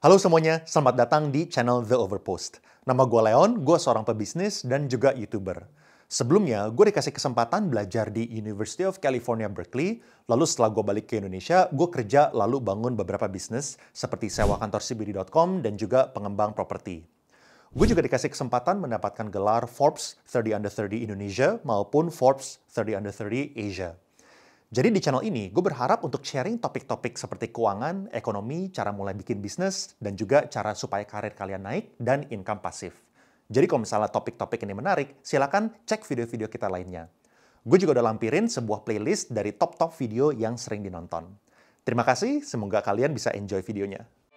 Halo semuanya, selamat datang di channel The Overpost. Nama gue Leon, gue seorang pebisnis dan juga YouTuber. Sebelumnya, gue dikasih kesempatan belajar di University of California, Berkeley. Lalu setelah gue balik ke Indonesia, gue kerja lalu bangun beberapa bisnis seperti sewa kantor cbd.com dan juga pengembang properti. Gue juga dikasih kesempatan mendapatkan gelar Forbes 30 Under 30 Indonesia maupun Forbes 30 Under 30 Asia. Jadi di channel ini, gue berharap untuk sharing topik-topik seperti keuangan, ekonomi, cara mulai bikin bisnis, dan juga cara supaya karir kalian naik dan income pasif. Jadi kalau misalnya topik-topik ini menarik, silahkan cek video-video kita lainnya. Gue juga udah lampirin sebuah playlist dari top-top video yang sering dinonton. Terima kasih, semoga kalian bisa enjoy videonya.